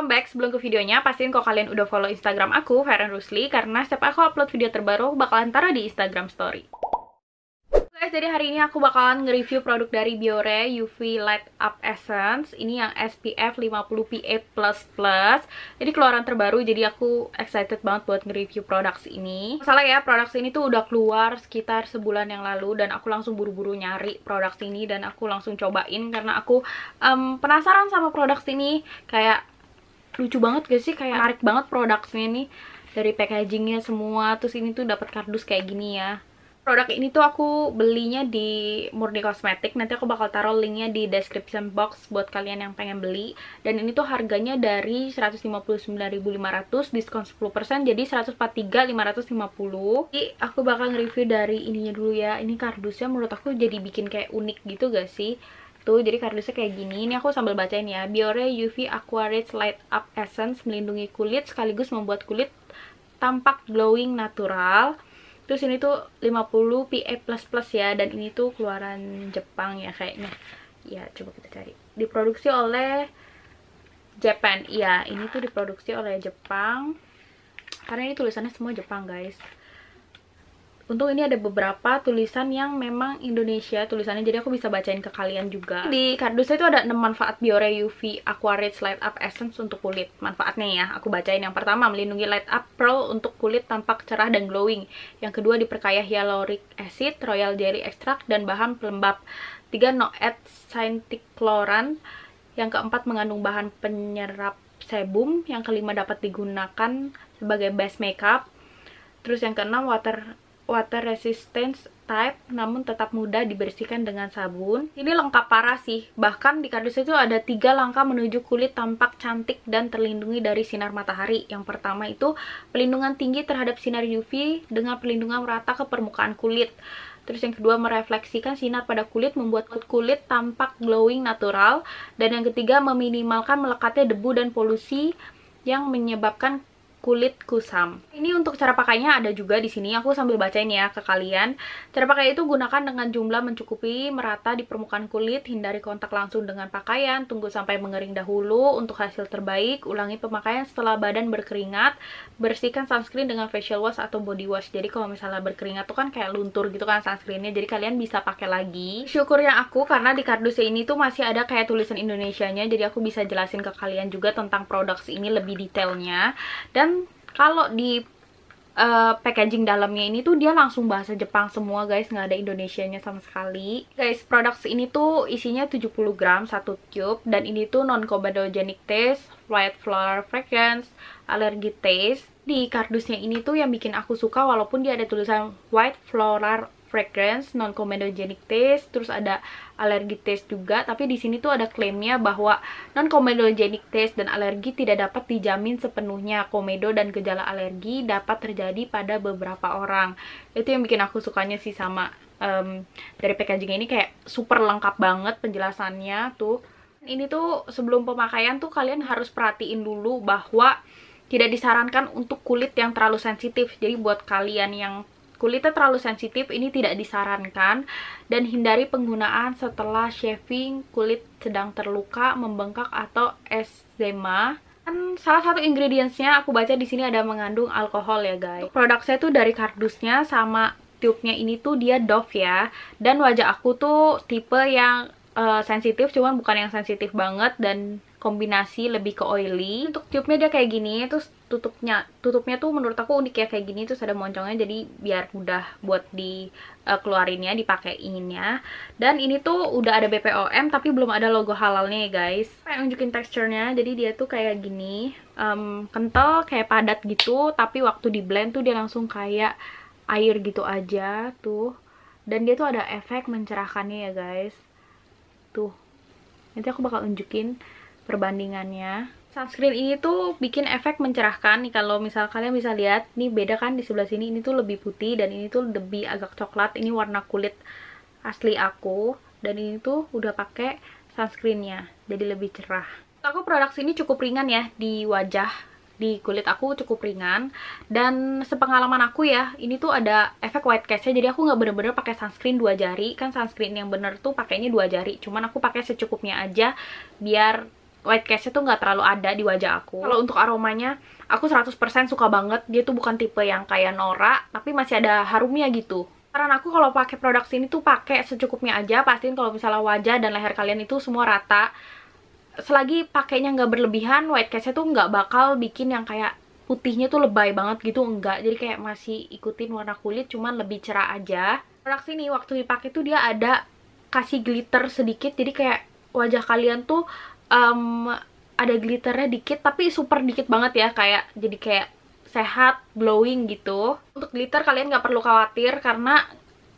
welcome back. Sebelum ke videonya, pastiin kok kalian udah follow Instagram aku, Feren Rusli, karena setiap aku upload video terbaru, bakalan taruh di Instagram story. Guys, jadi hari ini aku bakalan nge-review produk dari Biore UV Light Up Essence. Ini yang SPF 50 PA++. Jadi keluaran terbaru, jadi aku excited banget buat nge-review produk ini. Salah ya, produk ini tuh udah keluar sekitar sebulan yang lalu dan aku langsung buru-buru nyari produk ini dan aku langsung cobain karena aku um, penasaran sama produk ini kayak lucu banget gak sih kayak menarik banget produknya nih dari packagingnya semua terus ini tuh dapat kardus kayak gini ya produk ini tuh aku belinya di Murni Kosmetik nanti aku bakal taruh linknya di description box buat kalian yang pengen beli dan ini tuh harganya dari 159.500 diskon 10% jadi 143.550 aku bakal nge-review dari ininya dulu ya ini kardusnya menurut aku jadi bikin kayak unik gitu gak sih Tuh, gitu. jadi kardusnya kayak gini. Ini aku sambil bacain ya. Biore UV Aqua Light Up Essence melindungi kulit sekaligus membuat kulit tampak glowing natural. Terus ini tuh 50 PA++ ya dan ini tuh keluaran Jepang ya kayaknya. Ya, coba kita cari. Diproduksi oleh Japan. Iya, ini tuh diproduksi oleh Jepang. Karena ini tulisannya semua Jepang, guys. Untung ini ada beberapa tulisan yang memang Indonesia tulisannya, jadi aku bisa bacain ke kalian juga. Di kardusnya itu ada 6 manfaat Biore UV Aquarage Light Up Essence untuk kulit. Manfaatnya ya, aku bacain. Yang pertama, melindungi light up pro untuk kulit tampak cerah dan glowing. Yang kedua, diperkaya hyaluronic acid, royal jelly extract, dan bahan pelembab. Tiga, no add scientific Yang keempat, mengandung bahan penyerap sebum. Yang kelima, dapat digunakan sebagai base makeup. Terus yang keenam, water water resistance type namun tetap mudah dibersihkan dengan sabun. Ini lengkap parah sih, bahkan di kardus itu ada tiga langkah menuju kulit tampak cantik dan terlindungi dari sinar matahari. Yang pertama itu pelindungan tinggi terhadap sinar UV dengan pelindungan merata ke permukaan kulit. Terus yang kedua merefleksikan sinar pada kulit membuat kulit tampak glowing natural dan yang ketiga meminimalkan melekatnya debu dan polusi yang menyebabkan kulit kusam. Ini untuk cara pakainya ada juga di sini. Aku sambil bacain ya ke kalian. Cara pakai itu gunakan dengan jumlah mencukupi, merata di permukaan kulit, hindari kontak langsung dengan pakaian, tunggu sampai mengering dahulu untuk hasil terbaik, ulangi pemakaian setelah badan berkeringat, bersihkan sunscreen dengan facial wash atau body wash. Jadi kalau misalnya berkeringat tuh kan kayak luntur gitu kan sunscreennya, jadi kalian bisa pakai lagi. Syukurnya aku karena di kardus ini tuh masih ada kayak tulisan Indonesianya, jadi aku bisa jelasin ke kalian juga tentang produk ini lebih detailnya. Dan kalau di uh, packaging dalamnya ini tuh dia langsung bahasa Jepang semua guys nggak ada Indonesianya sama sekali guys produk ini tuh isinya 70 gram satu tube dan ini tuh non comedogenic taste white flower fragrance allergy taste di kardusnya ini tuh yang bikin aku suka walaupun dia ada tulisan white floral fragrance, non-comedogenic taste, terus ada alergi taste juga. Tapi di sini tuh ada klaimnya bahwa non-comedogenic taste dan alergi tidak dapat dijamin sepenuhnya. Komedo dan gejala alergi dapat terjadi pada beberapa orang. Itu yang bikin aku sukanya sih sama um, dari packaging ini kayak super lengkap banget penjelasannya tuh. Ini tuh sebelum pemakaian tuh kalian harus perhatiin dulu bahwa tidak disarankan untuk kulit yang terlalu sensitif. Jadi buat kalian yang kulitnya terlalu sensitif ini tidak disarankan dan hindari penggunaan setelah shaving kulit sedang terluka, membengkak atau eczema. Dan salah satu ingredientsnya aku baca di sini ada mengandung alkohol ya guys. Produk saya tuh dari kardusnya sama tiupnya ini tuh dia Dove ya. Dan wajah aku tuh tipe yang uh, sensitif cuman bukan yang sensitif banget dan kombinasi lebih ke oily untuk tiupnya dia kayak gini terus tutupnya tutupnya tuh menurut aku unik ya kayak gini terus ada moncongnya jadi biar mudah buat di uh, keluarinnya dipakeinnya dan ini tuh udah ada BPOM tapi belum ada logo halalnya ya guys saya unjukin teksturnya jadi dia tuh kayak gini um, kental kayak padat gitu tapi waktu di blend tuh dia langsung kayak air gitu aja tuh dan dia tuh ada efek mencerahkannya ya guys tuh nanti aku bakal unjukin perbandingannya sunscreen ini tuh bikin efek mencerahkan nih kalau misal kalian bisa lihat nih beda kan di sebelah sini ini tuh lebih putih dan ini tuh lebih agak coklat ini warna kulit asli aku dan ini tuh udah pakai sunscreennya jadi lebih cerah aku produk ini cukup ringan ya di wajah di kulit aku cukup ringan dan sepengalaman aku ya ini tuh ada efek white cast-nya jadi aku nggak bener-bener pakai sunscreen dua jari kan sunscreen yang bener tuh pakainya dua jari cuman aku pakai secukupnya aja biar white cashnya tuh nggak terlalu ada di wajah aku kalau untuk aromanya aku 100% suka banget dia tuh bukan tipe yang kayak norak tapi masih ada harumnya gitu Karena aku kalau pakai produk sini tuh pakai secukupnya aja, pastiin kalau misalnya wajah dan leher kalian itu semua rata. Selagi pakainya nggak berlebihan, white cashnya tuh nggak bakal bikin yang kayak putihnya tuh lebay banget gitu, enggak. Jadi kayak masih ikutin warna kulit, cuman lebih cerah aja. Produk sini waktu dipakai tuh dia ada kasih glitter sedikit, jadi kayak wajah kalian tuh um, ada glitternya dikit tapi super dikit banget ya kayak jadi kayak sehat glowing gitu untuk glitter kalian nggak perlu khawatir karena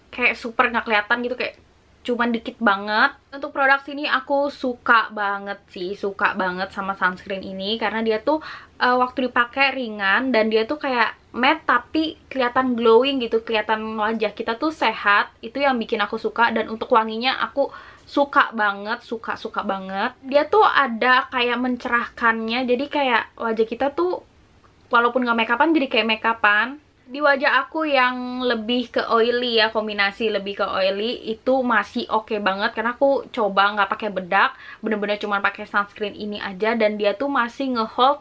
kayak super nggak kelihatan gitu kayak cuman dikit banget untuk produk sini aku suka banget sih suka banget sama sunscreen ini karena dia tuh uh, waktu dipakai ringan dan dia tuh kayak matte tapi kelihatan glowing gitu kelihatan wajah kita tuh sehat itu yang bikin aku suka dan untuk wanginya aku suka banget, suka-suka banget. Dia tuh ada kayak mencerahkannya, jadi kayak wajah kita tuh walaupun gak makeupan jadi kayak makeupan. Di wajah aku yang lebih ke oily ya, kombinasi lebih ke oily itu masih oke okay banget karena aku coba gak pakai bedak, bener-bener cuma pakai sunscreen ini aja dan dia tuh masih ngehold hold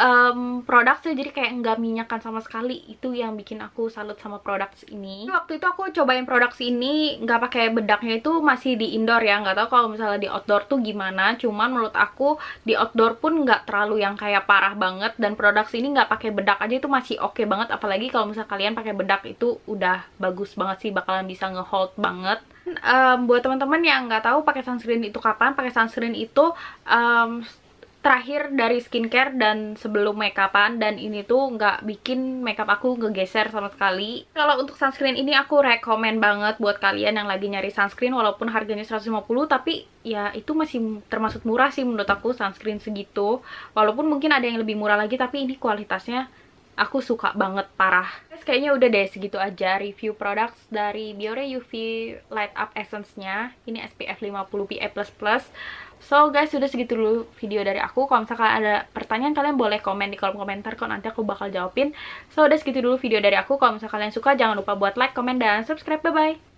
um, produk sih jadi kayak nggak minyakan sama sekali itu yang bikin aku salut sama produk ini waktu itu aku cobain produk ini nggak pakai bedaknya itu masih di indoor ya nggak tahu kalau misalnya di outdoor tuh gimana cuman menurut aku di outdoor pun nggak terlalu yang kayak parah banget dan produk ini nggak pakai bedak aja itu masih oke okay banget apalagi kalau misalnya kalian pakai bedak itu udah bagus banget sih bakalan bisa ngehold banget um, buat teman-teman yang nggak tahu pakai sunscreen itu kapan pakai sunscreen itu um, terakhir dari skincare dan sebelum makeupan dan ini tuh nggak bikin makeup aku ngegeser sama sekali. Kalau untuk sunscreen ini aku rekomen banget buat kalian yang lagi nyari sunscreen walaupun harganya 150 tapi ya itu masih termasuk murah sih menurut aku sunscreen segitu. Walaupun mungkin ada yang lebih murah lagi tapi ini kualitasnya aku suka banget parah Terus kayaknya udah deh segitu aja review products dari Biore UV Light Up Essence-nya ini SPF 50 PA++ So guys, sudah segitu dulu video dari aku. Kalau misalkan ada pertanyaan, kalian boleh komen di kolom komentar. Kalau nanti aku bakal jawabin. So, udah segitu dulu video dari aku. Kalau misalkan kalian suka, jangan lupa buat like, komen, dan subscribe. Bye-bye!